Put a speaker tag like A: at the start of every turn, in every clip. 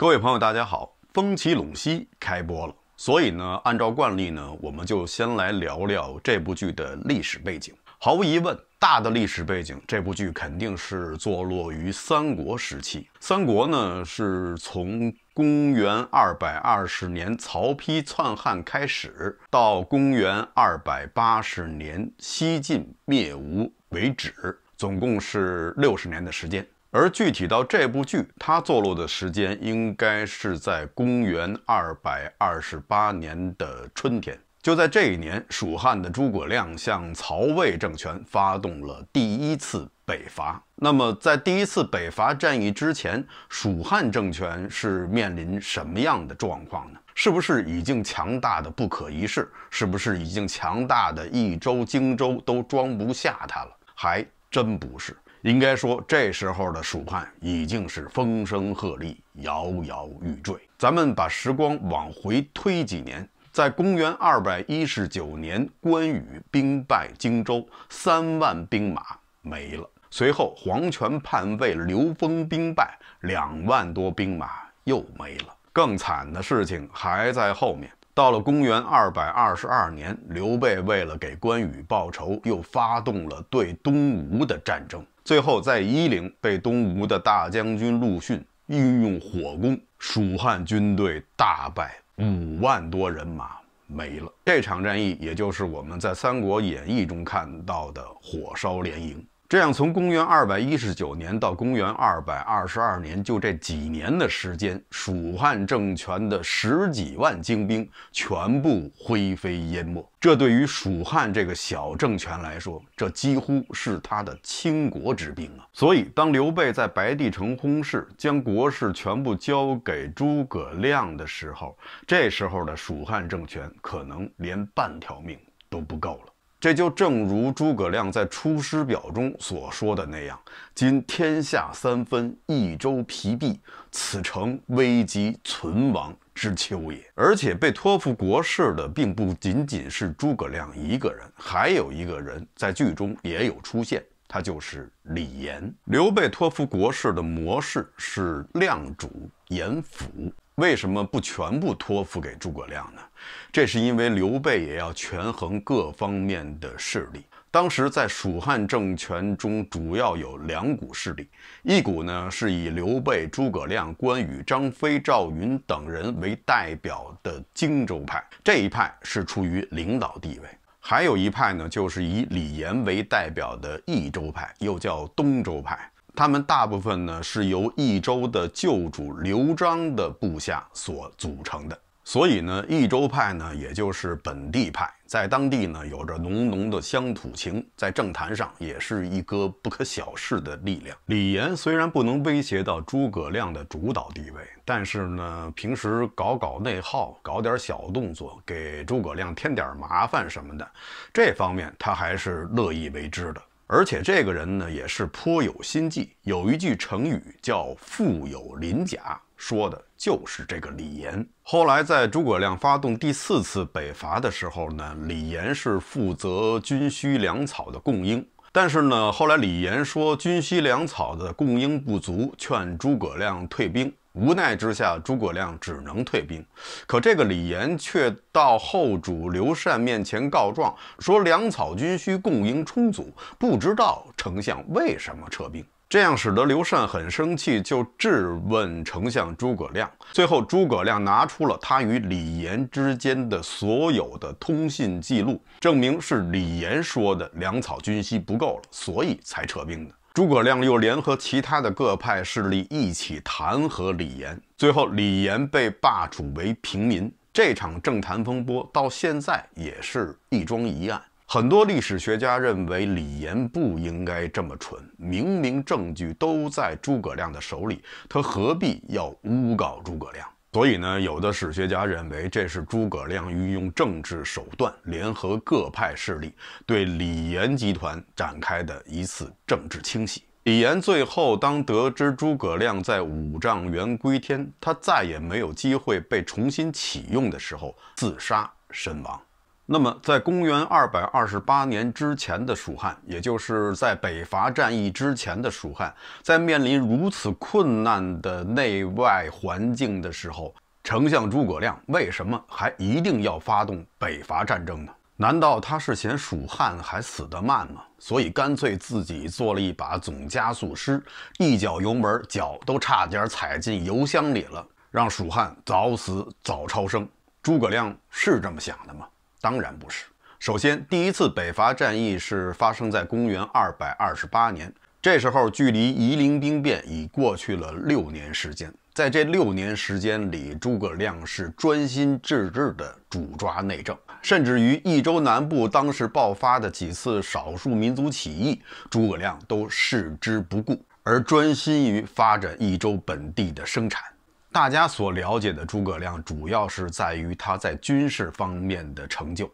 A: 各位朋友，大家好！《风起陇西》开播了，所以呢，按照惯例呢，我们就先来聊聊这部剧的历史背景。毫无疑问，大的历史背景，这部剧肯定是坐落于三国时期。三国呢，是从公元二百二十年曹丕篡汉开始，到公元二百八十年西晋灭吴为止，总共是六十年的时间。而具体到这部剧，它坐落的时间应该是在公元二百二十八年的春天。就在这一年，蜀汉的诸葛亮向曹魏政权发动了第一次北伐。那么，在第一次北伐战役之前，蜀汉政权是面临什么样的状况呢？是不是已经强大的不可一世？是不是已经强大的益州、荆州都装不下它了？还真不是。应该说，这时候的蜀汉已经是风声鹤唳、摇摇欲坠。咱们把时光往回推几年，在公元二百一十九年，关羽兵败荆州，三万兵马没了。随后，黄权叛魏，刘封兵败，两万多兵马又没了。更惨的事情还在后面。到了公元二百二十二年，刘备为了给关羽报仇，又发动了对东吴的战争。最后，在夷陵被东吴的大将军陆逊运用火攻，蜀汉军队大败，五万多人马没了。这场战役，也就是我们在《三国演义》中看到的火烧连营。这样，从公元二百一十九年到公元二百二十二年，就这几年的时间，蜀汉政权的十几万精兵全部灰飞烟灭。这对于蜀汉这个小政权来说，这几乎是他的倾国之兵啊！所以，当刘备在白帝城薨逝，将国事全部交给诸葛亮的时候，这时候的蜀汉政权可能连半条命都不够了。这就正如诸葛亮在《出师表》中所说的那样：“今天下三分，益州疲弊，此诚危急存亡之秋也。”而且被托付国事的并不仅仅是诸葛亮一个人，还有一个人在剧中也有出现，他就是李严。刘备托付国事的模式是亮主严辅。为什么不全部托付给诸葛亮呢？这是因为刘备也要权衡各方面的势力。当时在蜀汉政权中，主要有两股势力，一股呢是以刘备、诸葛亮、关羽、张飞、赵云等人为代表的荆州派，这一派是出于领导地位；还有一派呢就是以李严为代表的益州派，又叫东州派。他们大部分呢是由益州的旧主刘璋的部下所组成的，所以呢，益州派呢也就是本地派，在当地呢有着浓浓的乡土情，在政坛上也是一个不可小视的力量。李严虽然不能威胁到诸葛亮的主导地位，但是呢，平时搞搞内耗，搞点小动作，给诸葛亮添点麻烦什么的，这方面他还是乐意为之的。而且这个人呢，也是颇有心计。有一句成语叫“腹有鳞甲”，说的就是这个李严。后来在诸葛亮发动第四次北伐的时候呢，李严是负责军需粮草的供应。但是呢，后来李严说军需粮草的供应不足，劝诸葛亮退兵。无奈之下，诸葛亮只能退兵。可这个李严却到后主刘禅面前告状，说粮草军需供应充足，不知道丞相为什么撤兵。这样使得刘禅很生气，就质问丞相诸葛亮。最后，诸葛亮拿出了他与李严之间的所有的通信记录，证明是李严说的粮草军需不够了，所以才撤兵的。诸葛亮又联合其他的各派势力一起弹劾李严，最后李严被罢黜为平民。这场政坛风波到现在也是一桩疑案。很多历史学家认为李严不应该这么蠢，明明证据都在诸葛亮的手里，他何必要诬告诸葛亮？所以呢，有的史学家认为，这是诸葛亮运用政治手段联合各派势力，对李严集团展开的一次政治清洗。李严最后，当得知诸葛亮在五丈原归天，他再也没有机会被重新启用的时候，自杀身亡。那么，在公元二百二十八年之前的蜀汉，也就是在北伐战役之前的蜀汉，在面临如此困难的内外环境的时候，丞相诸葛亮为什么还一定要发动北伐战争呢？难道他是嫌蜀汉还死得慢吗？所以干脆自己做了一把总加速师，一脚油门，脚都差点踩进油箱里了，让蜀汉早死早超生。诸葛亮是这么想的吗？当然不是。首先，第一次北伐战役是发生在公元二百二十八年，这时候距离夷陵兵变已过去了六年时间。在这六年时间里，诸葛亮是专心致志地主抓内政，甚至于益州南部当时爆发的几次少数民族起义，诸葛亮都视之不顾，而专心于发展益州本地的生产。大家所了解的诸葛亮，主要是在于他在军事方面的成就，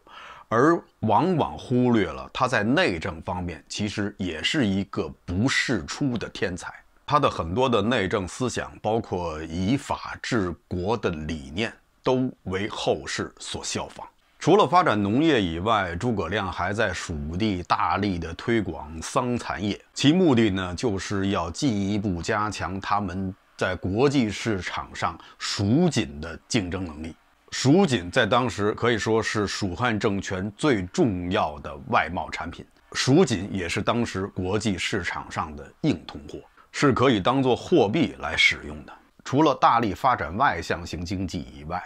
A: 而往往忽略了他在内政方面其实也是一个不世出的天才。他的很多的内政思想，包括以法治国的理念，都为后世所效仿。除了发展农业以外，诸葛亮还在蜀地大力的推广桑蚕业，其目的呢，就是要进一步加强他们。在国际市场上蜀锦的竞争能力，蜀锦在当时可以说是蜀汉政权最重要的外贸产品。蜀锦也是当时国际市场上的硬通货，是可以当做货币来使用的。除了大力发展外向型经济以外，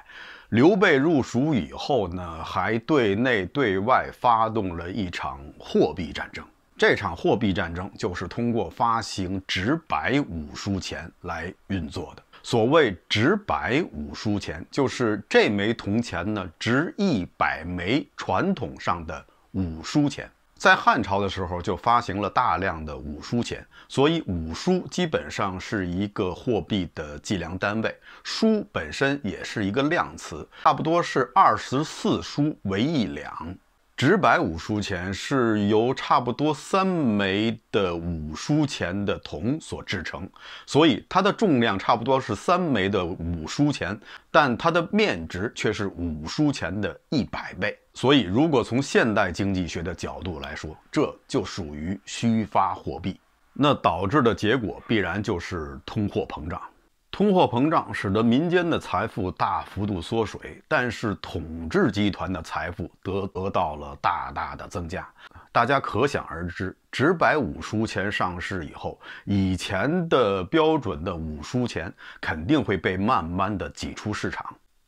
A: 刘备入蜀以后呢，还对内对外发动了一场货币战争。这场货币战争就是通过发行直白五铢钱来运作的。所谓直白五铢钱，就是这枚铜钱呢值一百枚传统上的五铢钱。在汉朝的时候就发行了大量的五铢钱，所以五铢基本上是一个货币的计量单位。铢本身也是一个量词，差不多是二十四铢为一两。直白五书钱是由差不多三枚的五书钱的铜所制成，所以它的重量差不多是三枚的五书钱，但它的面值却是五书钱的一百倍。所以，如果从现代经济学的角度来说，这就属于虚发货币，那导致的结果必然就是通货膨胀。通货膨胀使得民间的财富大幅度缩水，但是统治集团的财富得得到了大大的增加。大家可想而知，直百五书钱上市以后，以前的标准的五书钱肯定会被慢慢的挤出市场。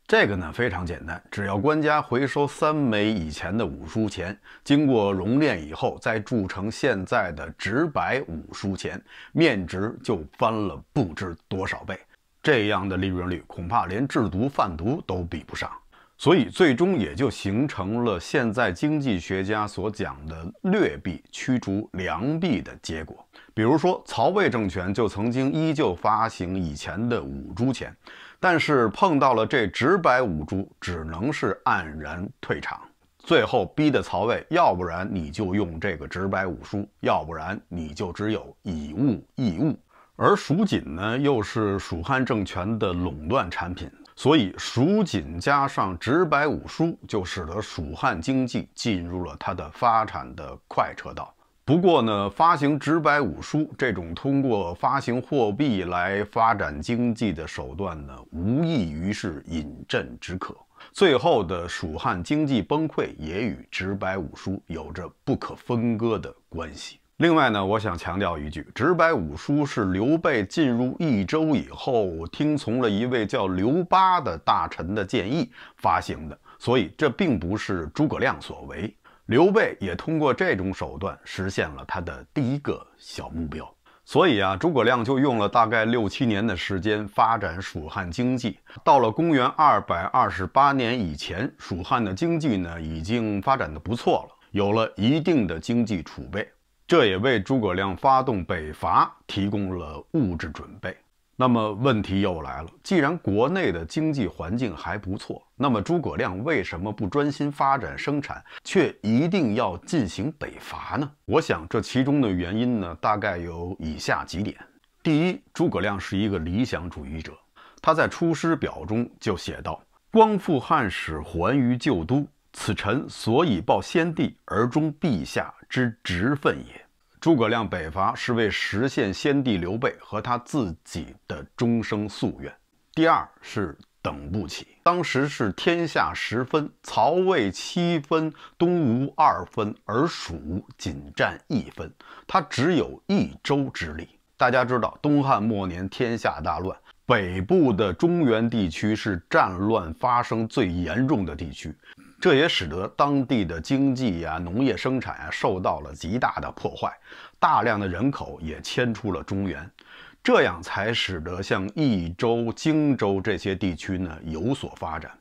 A: 这个呢非常简单，只要官家回收三枚以前的五书钱，经过熔炼以后再铸成现在的直百五书钱，面值就翻了不知多少倍。这样的利润率恐怕连制毒贩毒都比不上，所以最终也就形成了现在经济学家所讲的劣币驱逐良币的结果。比如说，曹魏政权就曾经依旧发行以前的五铢钱，但是碰到了这直白五铢，只能是黯然退场。最后逼得曹魏，要不然你就用这个直白五铢，要不然你就只有以物易物。而蜀锦呢，又是蜀汉政权的垄断产品，所以蜀锦加上直白五书，就使得蜀汉经济进入了它的发展的快车道。不过呢，发行直白五书这种通过发行货币来发展经济的手段呢，无异于是饮鸩止渴。最后的蜀汉经济崩溃，也与直白五书有着不可分割的关系。另外呢，我想强调一句：直白五书是刘备进入益州以后，听从了一位叫刘巴的大臣的建议发行的，所以这并不是诸葛亮所为。刘备也通过这种手段实现了他的第一个小目标。所以啊，诸葛亮就用了大概六七年的时间发展蜀汉经济。到了公元二百二十八年以前，蜀汉的经济呢已经发展的不错了，有了一定的经济储备。这也为诸葛亮发动北伐提供了物质准备。那么问题又来了：既然国内的经济环境还不错，那么诸葛亮为什么不专心发展生产，却一定要进行北伐呢？我想这其中的原因呢，大概有以下几点：第一，诸葛亮是一个理想主义者，他在《出师表》中就写道：“光复汉室，还于旧都。”此臣所以报先帝而忠陛下之职分也。诸葛亮北伐是为实现先帝刘备和他自己的终生夙愿。第二是等不起，当时是天下十分，曹魏七分，东吴二分，而蜀仅占一分，他只有一州之力。大家知道，东汉末年天下大乱，北部的中原地区是战乱发生最严重的地区。这也使得当地的经济啊、农业生产啊受到了极大的破坏，大量的人口也迁出了中原，这样才使得像益州、荆州这些地区呢有所发展。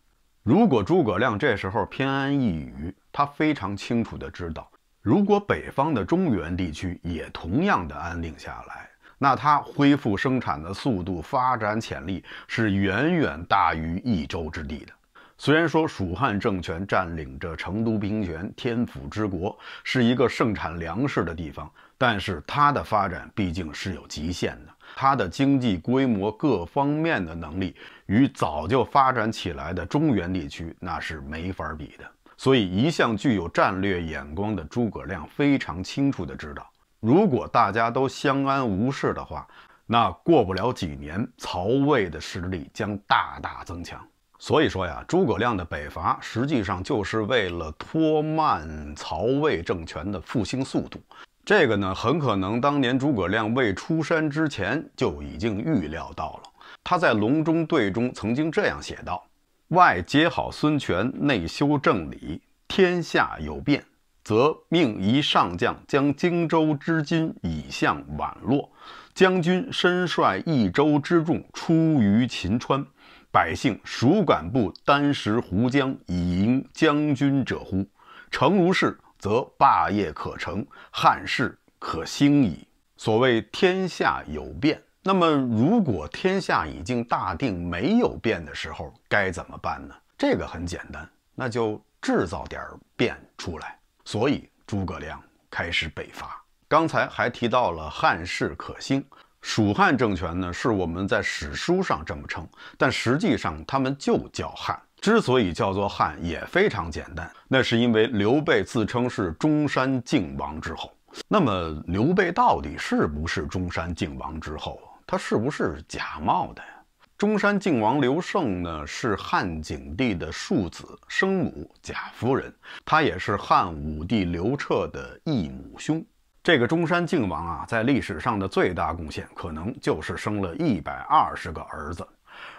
A: 如果诸葛亮这时候偏安一隅，他非常清楚的知道，如果北方的中原地区也同样的安定下来，那他恢复生产的速度、发展潜力是远远大于益州之地的。虽然说蜀汉政权占领着成都平原、天府之国，是一个盛产粮食的地方，但是它的发展毕竟是有极限的，它的经济规模、各方面的能力与早就发展起来的中原地区那是没法比的。所以，一向具有战略眼光的诸葛亮非常清楚的知道，如果大家都相安无事的话，那过不了几年，曹魏的实力将大大增强。所以说呀，诸葛亮的北伐实际上就是为了拖慢曹魏政权的复兴速度。这个呢，很可能当年诸葛亮未出山之前就已经预料到了。他在隆中对中曾经这样写道：“外结好孙权，内修政理。天下有变，则命一上将将荆州之军以向宛洛，将军身率益州之众出于秦川。”百姓孰敢不箪食胡浆以迎将军者乎？诚如是，则霸业可成，汉室可兴矣。所谓天下有变，那么如果天下已经大定，没有变的时候，该怎么办呢？这个很简单，那就制造点儿变出来。所以诸葛亮开始北伐。刚才还提到了汉室可兴。蜀汉政权呢，是我们在史书上这么称，但实际上他们就叫汉。之所以叫做汉，也非常简单，那是因为刘备自称是中山靖王之后。那么刘备到底是不是中山靖王之后？他是不是假冒的呀？中山靖王刘胜呢，是汉景帝的庶子，生母贾夫人，他也是汉武帝刘彻的异母兄。这个中山靖王啊，在历史上的最大贡献，可能就是生了一百二十个儿子。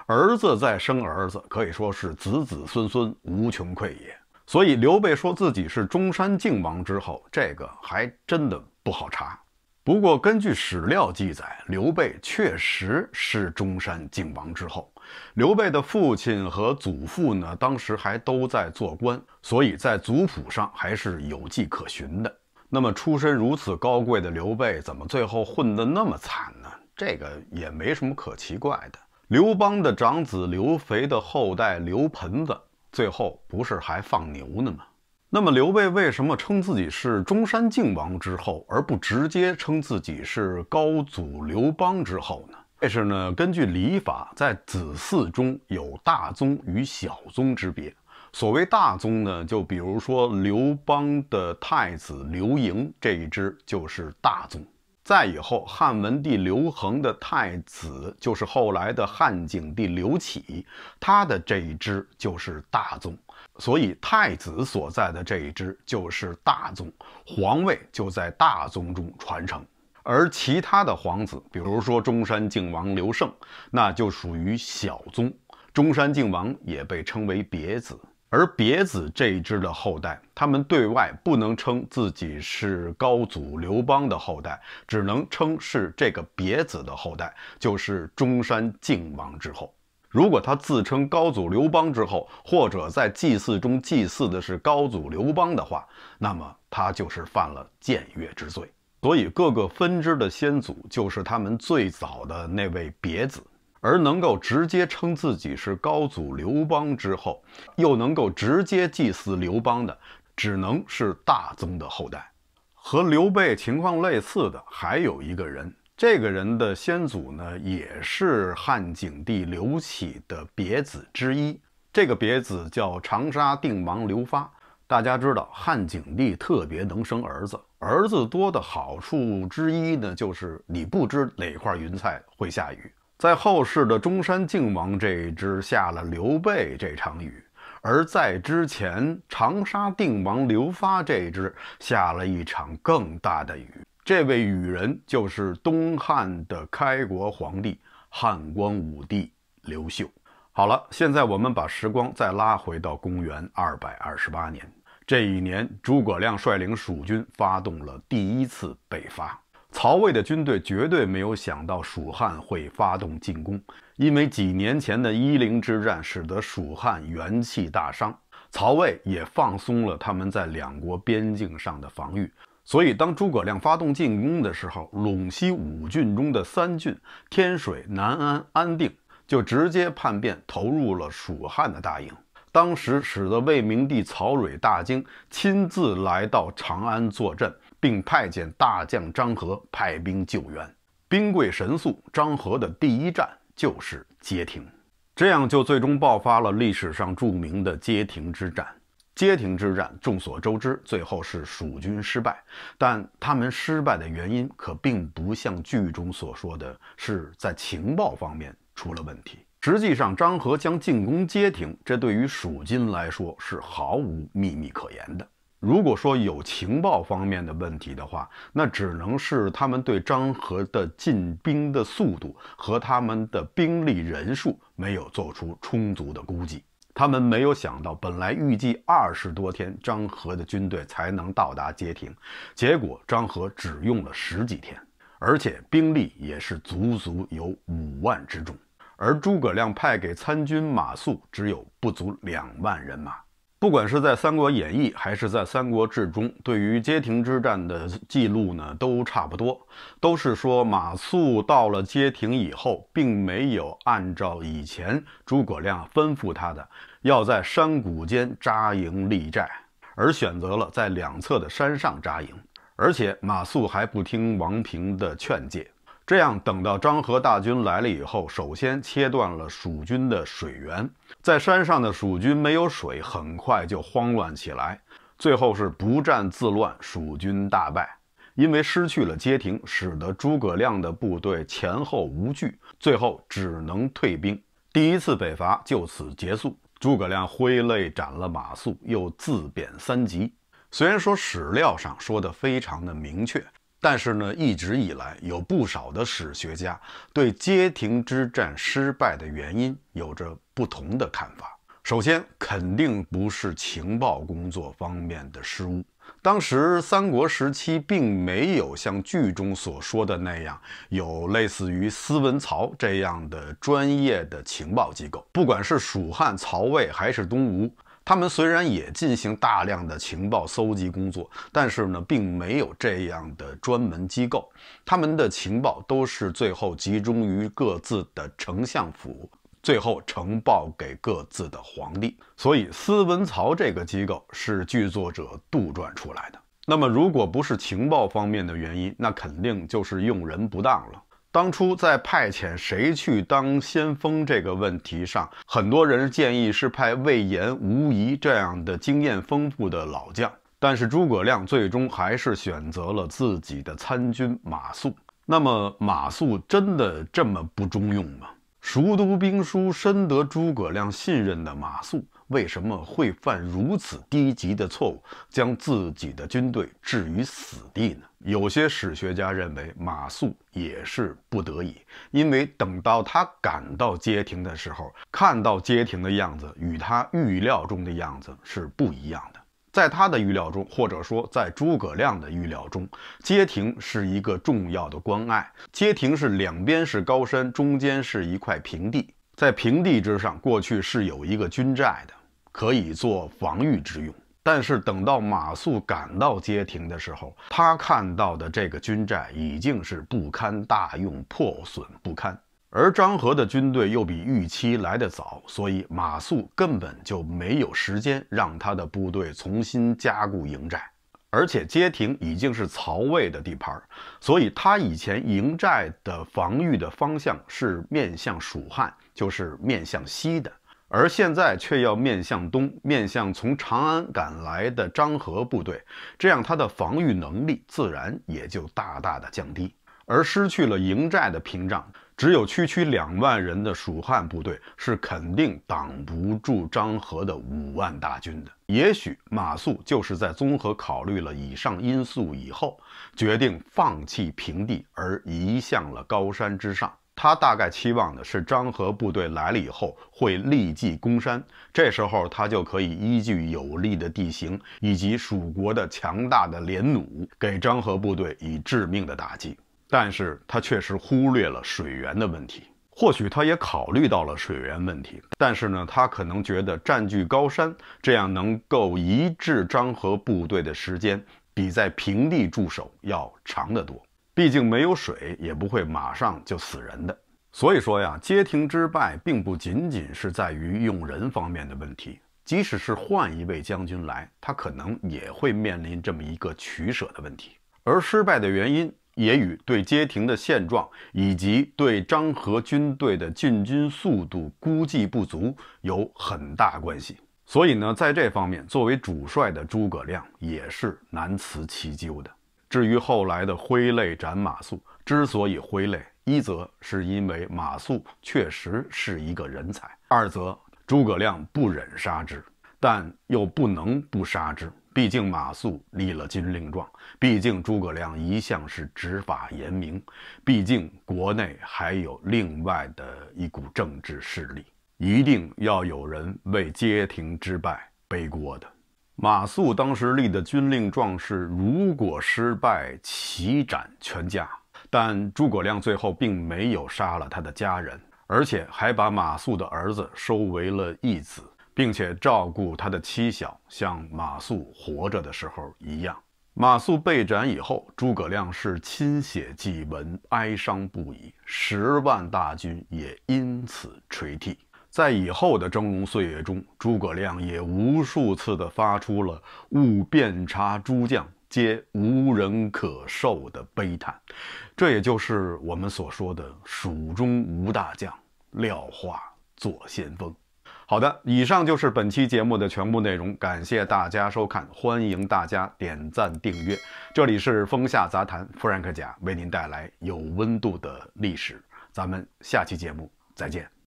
A: 儿子再生儿子，可以说是子子孙孙无穷匮也。所以刘备说自己是中山靖王之后，这个还真的不好查。不过根据史料记载，刘备确实是中山靖王之后。刘备的父亲和祖父呢，当时还都在做官，所以在族谱上还是有迹可循的。那么出身如此高贵的刘备，怎么最后混得那么惨呢？这个也没什么可奇怪的。刘邦的长子刘肥的后代刘盆子，最后不是还放牛呢吗？那么刘备为什么称自己是中山靖王之后，而不直接称自己是高祖刘邦之后呢？这是呢，根据礼法，在子嗣中有大宗与小宗之别。所谓大宗呢，就比如说刘邦的太子刘盈这一支就是大宗。再以后，汉文帝刘恒的太子就是后来的汉景帝刘启，他的这一支就是大宗。所以，太子所在的这一支就是大宗，皇位就在大宗中传承。而其他的皇子，比如说中山靖王刘胜，那就属于小宗。中山靖王也被称为别子。而别子这一支的后代，他们对外不能称自己是高祖刘邦的后代，只能称是这个别子的后代，就是中山靖王之后。如果他自称高祖刘邦之后，或者在祭祀中祭祀的是高祖刘邦的话，那么他就是犯了僭越之罪。所以各个分支的先祖就是他们最早的那位别子。而能够直接称自己是高祖刘邦之后，又能够直接祭祀刘邦的，只能是大宗的后代。和刘备情况类似的还有一个人，这个人的先祖呢，也是汉景帝刘启的别子之一，这个别子叫长沙定王刘发。大家知道，汉景帝特别能生儿子，儿子多的好处之一呢，就是你不知哪块云彩会下雨。在后世的中山靖王这一支下了刘备这场雨，而在之前长沙定王刘发这一支下了一场更大的雨。这位雨人就是东汉的开国皇帝汉光武帝刘秀。好了，现在我们把时光再拉回到公元二百二十八年，这一年诸葛亮率领蜀军发动了第一次北伐。曹魏的军队绝对没有想到蜀汉会发动进攻，因为几年前的夷陵之战使得蜀汉元气大伤，曹魏也放松了他们在两国边境上的防御。所以，当诸葛亮发动进攻的时候，陇西五郡中的三郡——天水、南安、安定——就直接叛变，投入了蜀汉的大营。当时，使得魏明帝曹睿大惊，亲自来到长安坐镇。并派遣大将张合派兵救援，兵贵神速，张合的第一战就是街亭，这样就最终爆发了历史上著名的街亭之战。街亭之战众所周知，最后是蜀军失败，但他们失败的原因可并不像剧中所说的是在情报方面出了问题。实际上，张合将进攻街亭，这对于蜀军来说是毫无秘密可言的。如果说有情报方面的问题的话，那只能是他们对张合的进兵的速度和他们的兵力人数没有做出充足的估计。他们没有想到，本来预计二十多天张合的军队才能到达街亭，结果张合只用了十几天，而且兵力也是足足有五万之众，而诸葛亮派给参军马谡只有不足两万人马。不管是在《三国演义》还是在《三国志》中，对于街亭之战的记录呢，都差不多，都是说马谡到了街亭以后，并没有按照以前诸葛亮吩咐他的，要在山谷间扎营立寨，而选择了在两侧的山上扎营，而且马谡还不听王平的劝诫。这样，等到张合大军来了以后，首先切断了蜀军的水源，在山上的蜀军没有水，很快就慌乱起来，最后是不战自乱，蜀军大败。因为失去了街亭，使得诸葛亮的部队前后无据，最后只能退兵。第一次北伐就此结束，诸葛亮挥泪斩了马谡，又自贬三级。虽然说史料上说的非常的明确。但是呢，一直以来有不少的史学家对街亭之战失败的原因有着不同的看法。首先，肯定不是情报工作方面的失误。当时三国时期并没有像剧中所说的那样有类似于司文曹这样的专业的情报机构，不管是蜀汉、曹魏还是东吴。他们虽然也进行大量的情报搜集工作，但是呢，并没有这样的专门机构。他们的情报都是最后集中于各自的丞相府，最后呈报给各自的皇帝。所以，司文曹这个机构是剧作者杜撰出来的。那么，如果不是情报方面的原因，那肯定就是用人不当了。当初在派遣谁去当先锋这个问题上，很多人建议是派魏延、吴仪这样的经验丰富的老将，但是诸葛亮最终还是选择了自己的参军马谡。那么，马谡真的这么不中用吗？熟读兵书、深得诸葛亮信任的马谡。为什么会犯如此低级的错误，将自己的军队置于死地呢？有些史学家认为，马谡也是不得已，因为等到他赶到街亭的时候，看到街亭的样子与他预料中的样子是不一样的。在他的预料中，或者说在诸葛亮的预料中，街亭是一个重要的关隘。街亭是两边是高山，中间是一块平地。在平地之上，过去是有一个军寨的，可以做防御之用。但是等到马谡赶到街亭的时候，他看到的这个军寨已经是不堪大用，破损不堪。而张合的军队又比预期来得早，所以马谡根本就没有时间让他的部队重新加固营寨。而且街亭已经是曹魏的地盘，所以他以前营寨的防御的方向是面向蜀汉。就是面向西的，而现在却要面向东，面向从长安赶来的张合部队，这样他的防御能力自然也就大大的降低。而失去了营寨的屏障，只有区区两万人的蜀汉部队是肯定挡不住张合的五万大军的。也许马谡就是在综合考虑了以上因素以后，决定放弃平地而移向了高山之上。他大概期望的是张和部队来了以后会立即攻山，这时候他就可以依据有利的地形以及蜀国的强大的连弩，给张和部队以致命的打击。但是他确实忽略了水源的问题。或许他也考虑到了水源问题，但是呢，他可能觉得占据高山这样能够一致张合部队的时间，比在平地驻守要长得多。毕竟没有水，也不会马上就死人的。所以说呀，街亭之败并不仅仅是在于用人方面的问题，即使是换一位将军来，他可能也会面临这么一个取舍的问题。而失败的原因也与对街亭的现状以及对张合军队的进军速度估计不足有很大关系。所以呢，在这方面，作为主帅的诸葛亮也是难辞其咎的。至于后来的挥泪斩马谡，之所以挥泪，一则是因为马谡确实是一个人才，二则诸葛亮不忍杀之，但又不能不杀之。毕竟马谡立了军令状，毕竟诸葛亮一向是执法严明，毕竟国内还有另外的一股政治势力，一定要有人为街亭之败背锅的。马谡当时立的军令状是：如果失败，齐斩全家。但诸葛亮最后并没有杀了他的家人，而且还把马谡的儿子收为了义子，并且照顾他的妻小，像马谡活着的时候一样。马谡被斩以后，诸葛亮是亲写祭文，哀伤不已，十万大军也因此垂涕。在以后的峥嵘岁月中，诸葛亮也无数次的发出了“勿遍察诸将，皆无人可授”的悲叹，这也就是我们所说的“蜀中无大将，廖化做先锋”。好的，以上就是本期节目的全部内容，感谢大家收看，欢迎大家点赞订阅。这里是风下杂谈弗兰克甲为您带来有温度的历史，咱们下期节目再见。